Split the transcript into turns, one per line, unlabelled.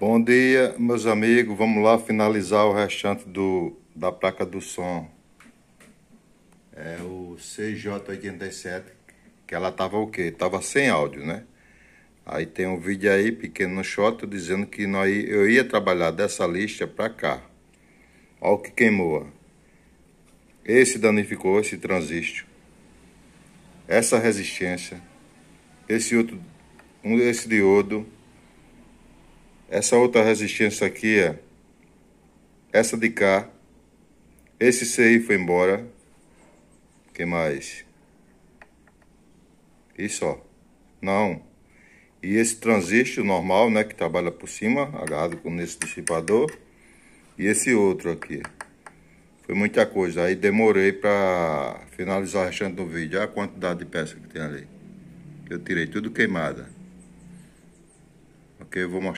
Bom dia, meus amigos. Vamos lá finalizar o restante do, da placa do som. É o CJ87, que ela tava o quê? Tava sem áudio, né? Aí tem um vídeo aí, pequeno no shot, dizendo que nós, eu ia trabalhar dessa lista para cá. Olha o que queimou. Esse danificou esse transistor. Essa resistência. Esse outro, um, esse diodo. Essa outra resistência aqui, ó, é essa de cá, esse CI foi embora. que mais? Isso, ó. Não. E esse transistor normal, né, que trabalha por cima, agarrado com esse dissipador. E esse outro aqui. Foi muita coisa. Aí demorei para finalizar o restante do vídeo. Olha a quantidade de peça que
tem ali. Eu tirei tudo queimada. Ok, eu vou mostrar.